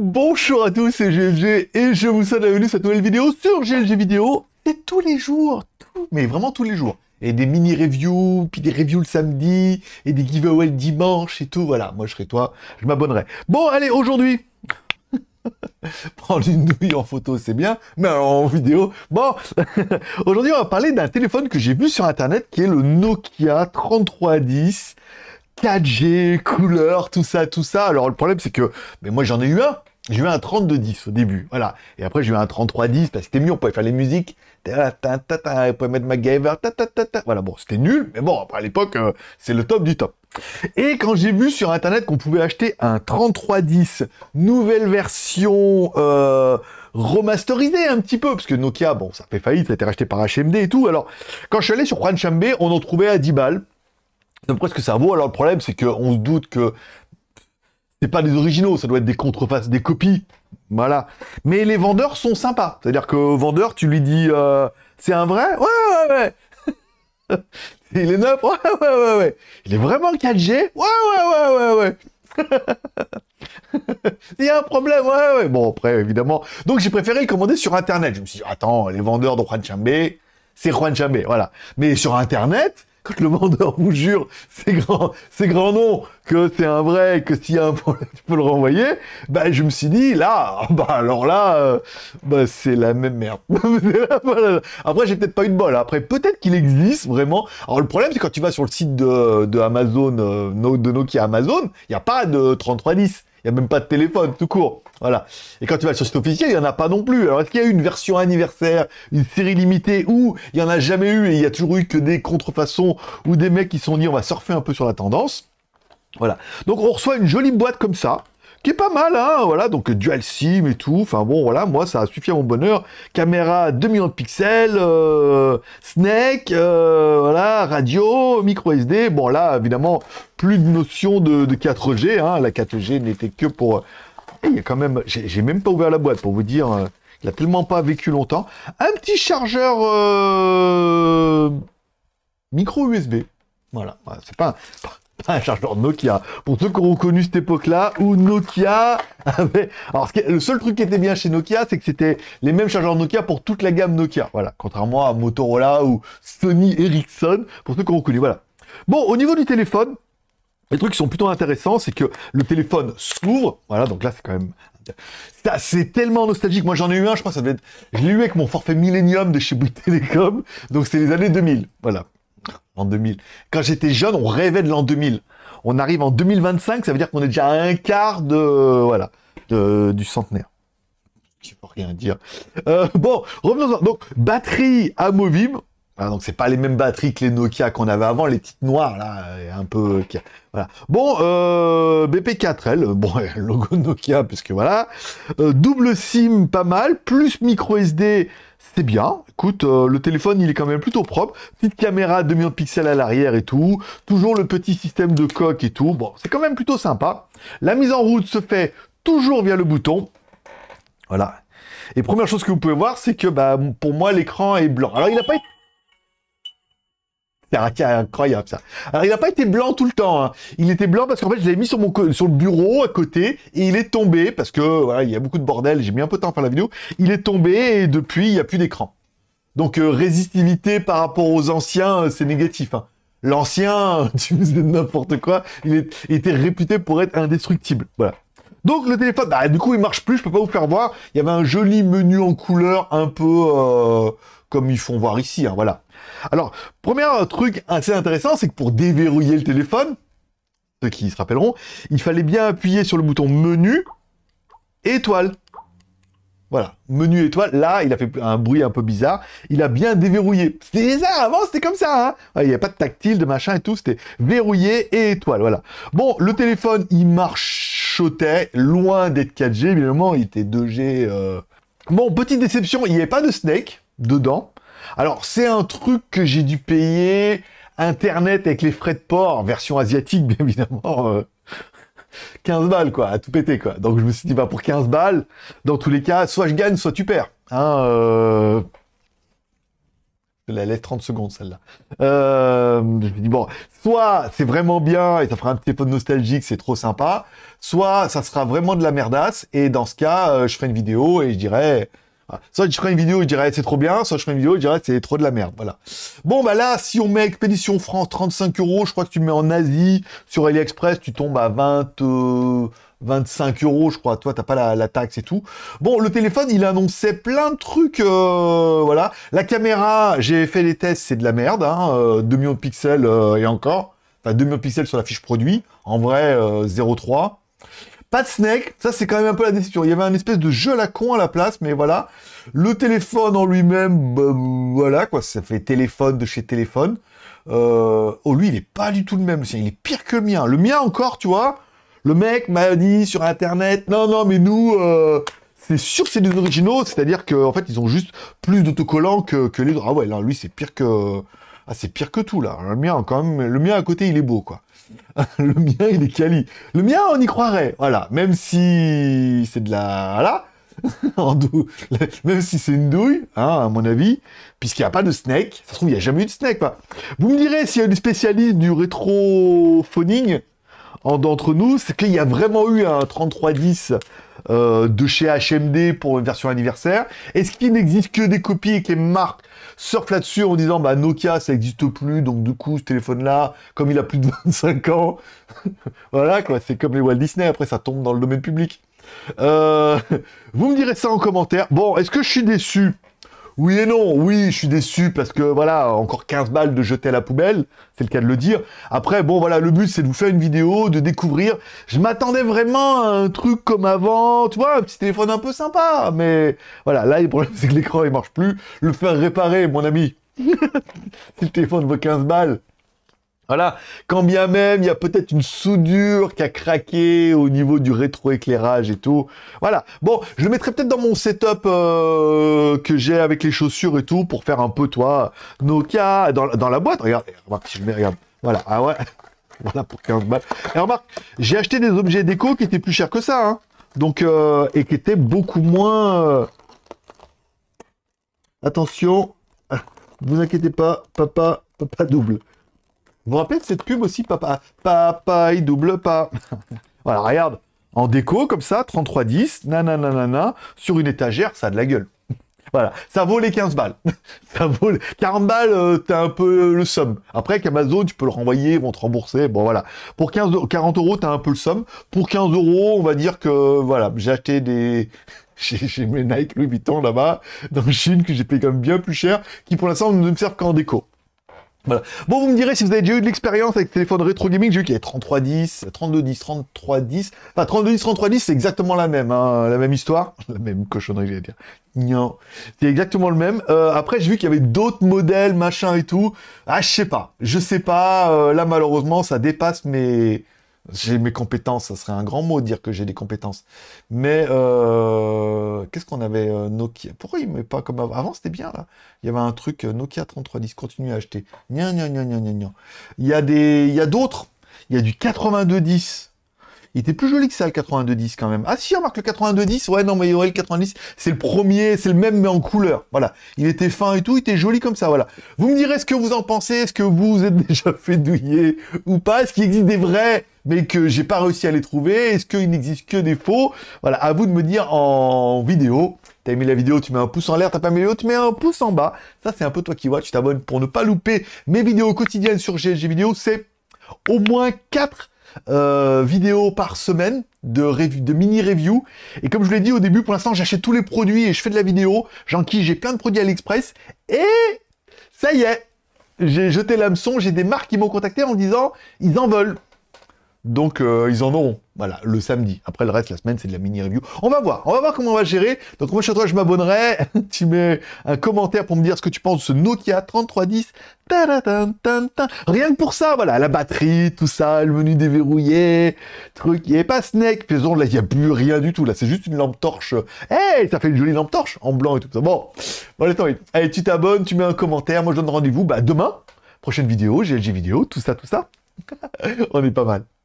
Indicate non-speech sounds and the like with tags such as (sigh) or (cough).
Bonjour à tous, c'est GLG et je vous souhaite la bienvenue sur cette nouvelle vidéo sur GLG Vidéo. et tous les jours, mais vraiment tous les jours. Et des mini-reviews, puis des reviews le samedi, et des giveaways le dimanche et tout. Voilà, moi je serai toi, je m'abonnerai. Bon, allez, aujourd'hui, (laughs) Prendre une douille en photo, c'est bien, mais en vidéo, bon (laughs) Aujourd'hui, on va parler d'un téléphone que j'ai vu sur Internet, qui est le Nokia 3310. 4G, couleur, tout ça, tout ça. Alors le problème c'est que, mais moi j'en ai eu un. J'ai eu un 3210 au début, voilà. Et après j'ai eu un 3310, parce que c'était mieux, on pouvait faire les musiques. On pouvait mettre MacGyver, voilà. Bon, c'était nul, mais bon, à l'époque euh, c'est le top du top. Et quand j'ai vu sur internet qu'on pouvait acheter un 3310 nouvelle version euh, remasterisée un petit peu, parce que Nokia, bon, ça fait faillite, ça a été racheté par HMD et tout. Alors, quand je suis allé sur Juan Chambé, on en trouvait à 10 balles c'est presque que ça vaut. Alors le problème, c'est qu'on se doute que c'est pas des originaux, ça doit être des contrefaces, des copies. Voilà. Mais les vendeurs sont sympas. C'est-à-dire que vendeur, tu lui dis, euh, c'est un vrai Ouais, ouais, ouais. (laughs) Il est neuf Ouais, ouais, ouais, Il est vraiment 4G Ouais, ouais, ouais, ouais, ouais. (laughs) Il y a un problème, ouais, ouais. Bon, après, évidemment. Donc, j'ai préféré le commander sur Internet. Je me suis dit, attends, les vendeurs de Juan c'est Juan voilà. Mais sur Internet, le vendeur vous jure, c'est grand, c'est grand nom, que c'est un vrai, que s'il y a un problème, tu peux le renvoyer, bah, je me suis dit, là, (laughs) bah, alors là, euh, bah, (laughs) c'est la même merde. après, j'ai peut-être pas eu de bol. Après, peut-être qu'il existe vraiment. Alors, le problème, c'est quand tu vas sur le site de, de Amazon, euh, de Nokia Amazon, il n'y a pas de 3310. Il n'y a même pas de téléphone, tout court. Voilà. Et quand tu vas sur le site officiel, il n'y en a pas non plus. Alors, est-ce qu'il y a eu une version anniversaire, une série limitée, ou il n'y en a jamais eu et il y a toujours eu que des contrefaçons ou des mecs qui sont dit on va surfer un peu sur la tendance Voilà. Donc, on reçoit une jolie boîte comme ça qui est pas mal, hein, voilà, donc dual sim et tout, enfin bon, voilà, moi, ça a suffi à mon bonheur, caméra 2 millions de pixels, euh, snack euh, voilà, radio, micro SD, bon là, évidemment, plus de notion de, 4G, hein, la 4G n'était que pour... Euh, il y a quand même, j'ai même pas ouvert la boîte pour vous dire, il a tellement pas vécu longtemps. Un petit chargeur micro USB, voilà, c'est pas (laughs) un chargeur Nokia. Pour ceux qui ont reconnu cette époque-là, où Nokia (laughs) Alors, le seul truc qui était bien chez Nokia, c'est que c'était les mêmes chargeurs Nokia pour toute la gamme Nokia. Voilà, contrairement à Motorola ou Sony Ericsson, pour ceux qui ont reconnu Voilà. Bon, au niveau du téléphone, les trucs qui sont plutôt intéressants, c'est que le téléphone s'ouvre. Voilà, donc là, c'est quand même c'est tellement nostalgique. Moi, j'en ai eu un, je crois, que ça devait être. Je l'ai eu avec mon forfait Millennium de chez Bouygues Télécom. Donc, c'est les années 2000. Voilà. En 2000. Quand j'étais jeune, on rêvait de l'an 2000. On arrive en 2025, ça veut dire qu'on est déjà à un quart de, voilà, du centenaire. Je peux rien dire. Euh, bon, revenons-en. Donc, batterie amovible, voilà, hein, donc c'est pas les mêmes batteries que les Nokia qu'on avait avant, les petites noires là, un peu. Voilà. Bon, euh, BP4L, euh, bon (laughs) logo Nokia puisque voilà, euh, double SIM pas mal, plus micro SD, c'est bien. Écoute, le téléphone il est quand même plutôt propre, petite caméra 2 millions de pixels à l'arrière et tout, toujours le petit système de coque et tout. Bon, c'est quand même plutôt sympa. La mise en route se fait toujours via le bouton. Voilà. Et première chose que vous pouvez voir, c'est que bah, pour moi l'écran est blanc. Alors il n'a pas été c'est incroyable ça. Alors il n'a pas été blanc tout le temps. Hein. Il était blanc parce qu'en fait je l'avais mis sur mon sur le bureau à côté et il est tombé parce que il y a beaucoup de bordel. J'ai mis un peu de temps à faire la vidéo. Il est tombé et depuis il n'y a plus d'écran. Donc euh, résistivité par rapport aux anciens euh, c'est négatif. Hein. L'ancien (laughs) tu faisais n'importe quoi. Il, il était réputé pour être indestructible. Voilà. Donc le téléphone, bah, du coup, il marche plus, je peux pas vous faire voir. Il y avait un joli menu en couleur, un peu euh, comme ils font voir ici, hein, voilà. Alors, premier truc assez intéressant, c'est que pour déverrouiller le téléphone, ceux qui se rappelleront, il fallait bien appuyer sur le bouton menu, étoile. Voilà, menu étoile. Là, il a fait un bruit un peu bizarre. Il a bien déverrouillé. C'était ça avant c'était comme ça. Hein. il n'y avait pas de tactile, de machin et tout. C'était verrouillé et étoile, voilà. Bon, le téléphone, il marchotait, loin d'être 4G, évidemment, il était 2G. Euh. Bon, petite déception, il n'y avait pas de Snake dedans. Alors, c'est un truc que j'ai dû payer. Internet avec les frais de port, version asiatique, (laughs) bien évidemment. Euh. 15 balles, quoi, à tout péter, quoi. Donc je me suis dit, bah pour 15 balles, dans tous les cas, soit je gagne, soit tu perds. Hein, euh. Je la laisse 30 secondes, celle-là. Euh, je me dis, bon, soit c'est vraiment bien et ça fera un petit peu de nostalgique, c'est trop sympa, soit ça sera vraiment de la merdasse, et dans ce cas, euh, je ferai une vidéo et je dirai, Soit je ferai une vidéo, je dirais c'est trop bien, soit je ferai une vidéo, je dirais c'est trop de la merde. Voilà. Bon, bah là, si on met Expédition France 35 euros, je crois que tu mets en Asie, sur AliExpress, tu tombes à 20, 25 euh, euros, je crois. Toi, t'as pas la, taxe et tout. Bon, le téléphone, il annonçait plein de trucs. Euh, voilà. La caméra, j'ai fait les tests, c'est de la merde. Hein, 2 euh, millions de pixels et encore. Enfin, 2 millions de pixels sur la fiche produit. En vrai, 0,3. Pas de Snake, ça c'est quand même un peu la décision. Il y avait un espèce de jeu à la con à la place, mais voilà. Le téléphone en lui-même, bah, voilà quoi, ça fait téléphone de chez téléphone. Euh, oh lui, il est pas du tout le même, il est pire que le mien. Le mien encore, tu vois, le mec m'a dit sur internet, non non mais nous, euh, c'est sûr que c'est des originaux, c'est-à-dire qu'en fait ils ont juste plus d'autocollants que, que les autres. Ah ouais, là lui c'est pire que, ah c'est pire que tout là. Le mien quand même, le mien à côté il est beau quoi. (laughs) le mien, il est quali. Le mien, on y croirait. Voilà. Même si c'est de la... Voilà. (laughs) Même si c'est une douille, hein, à mon avis, puisqu'il n'y a pas de snake. Ça se trouve, il n'y a jamais eu de snake. Vous me direz s'il y a des spécialistes du rétrophoning d'entre nous, c'est qu'il y a vraiment eu un 3310 euh, de chez HMD pour une version anniversaire. Est-ce qu'il n'existe que des copies et que les marques surfent là-dessus en disant bah Nokia ça n'existe plus donc du coup ce téléphone là comme il a plus de 25 ans (laughs) voilà quoi c'est comme les Walt Disney après ça tombe dans le domaine public euh, vous me direz ça en commentaire bon est-ce que je suis déçu oui et non, oui, je suis déçu parce que voilà, encore 15 balles de jeter à la poubelle, c'est le cas de le dire. Après, bon voilà, le but c'est de vous faire une vidéo, de découvrir. Je m'attendais vraiment à un truc comme avant, tu vois, un petit téléphone un peu sympa, mais voilà, là le problème (laughs) c'est que l'écran il marche plus. Le faire réparer, mon ami, (laughs) si le téléphone vaut 15 balles, voilà, quand bien même il y a peut-être une soudure qui a craqué au niveau du rétroéclairage et tout. Voilà, bon, je le mettrai peut-être dans mon setup euh, que j'ai avec les chaussures et tout pour faire un peu, toi, Nokia dans, dans la boîte. Regarde, remarque, si je mets, regarde. Voilà, ah ouais, (laughs) voilà pour 15 balles. Et remarque, j'ai acheté des objets déco qui étaient plus chers que ça, hein. Donc, euh, et qui étaient beaucoup moins... Euh, Attention, (laughs) vous inquiétez pas, papa, papa double. Vous vous rappelez de cette pub aussi, papa Papa, il double pas. (laughs) voilà, regarde. En déco, comme ça, 3310, na. sur une étagère, ça a de la gueule. (laughs) Voilà, ça vaut les 15 balles. (laughs) ça vaut 40 balles, euh, t'as un peu le somme. Après, qu'Amazon, tu peux le renvoyer, ils vont te rembourser. Bon, voilà. Pour 15, 40 euros, t'as un peu le somme. Pour 15 euros, on va dire que, voilà, j'ai acheté des... j'ai mes Nike Louis Vuitton là-bas, dans le Chine, que j'ai payé quand même bien plus cher, qui pour l'instant ne me servent qu'en déco. Bon, vous me direz si vous avez déjà eu de l'expérience avec téléphone rétro gaming. J'ai vu qu'il y avait 3310, 3210, 3310. Enfin, 3210, 3310, c'est exactement la même, hein. la même histoire. (laughs) La même cochonnerie, j'allais dire. Non. C'est exactement le même. Euh, après, j'ai vu qu'il y avait d'autres modèles, machin et tout. Ah, je sais pas. Je sais pas. Euh, là, malheureusement, ça dépasse mes... J'ai mes compétences, ça serait un grand mot de dire que j'ai des compétences. Mais euh, euh, qu'est-ce qu'on avait euh, Nokia Pourquoi il met pas comme avant c'était bien, là. Il y avait un truc euh, Nokia 3310, continue à acheter. Gna, Il y a des... Il y a d'autres. Il y a du 9210 Il était plus joli que ça, le 9210, quand même. Ah si, on marque le 9210, ouais, non, mais aurait le 90, c'est le premier, c'est le même, mais en couleur. Voilà. Il était fin et tout, il était joli comme ça, voilà. Vous me direz ce que vous en pensez, est-ce que vous vous êtes (laughs) déjà fait douiller ou pas, est-ce qu'il existe des vrais mais que j'ai pas réussi à les trouver Est-ce qu'il n'existe que des faux Voilà, à vous de me dire en vidéo. T'as aimé la vidéo, tu mets un pouce en l'air, t'as pas aimé l'autre, tu mets un pouce en bas. Ça, c'est un peu toi qui vois, tu t'abonnes pour ne pas louper mes vidéos quotidiennes sur GLG Vidéo. C'est au moins 4 euh, vidéos par semaine de, mini review. Et comme je vous l'ai dit au début, pour l'instant, j'achète tous les produits et je fais de la vidéo. J'enquille, j'ai plein de produits à l'Express. Et ça y est, j'ai jeté l'hameçon, j'ai des marques qui m'ont contacté en me disant, ils en veulent. Donc euh, ils en auront. Voilà, le samedi. Après le reste, la semaine, c'est de la mini-review. On va voir, on va voir comment on va gérer. Donc moi, chez toi, je m'abonnerai. (laughs) tu mets un commentaire pour me dire ce que tu penses de ce Nokia 3310. Rien que pour ça, voilà, la batterie, tout ça, le menu déverrouillé, truc. Il n'y avait pas snack puis là, il n'y a plus rien du tout. Là, c'est juste une lampe torche. Eh, hey, ça fait une jolie lampe torche en blanc et tout ça. Bon, bon allez, allez, tu t'abonnes, tu mets un commentaire. Moi, je donne rendez-vous bah, demain. Prochaine vidéo, GLG vidéo, tout ça, tout ça. (laughs) on est pas mal.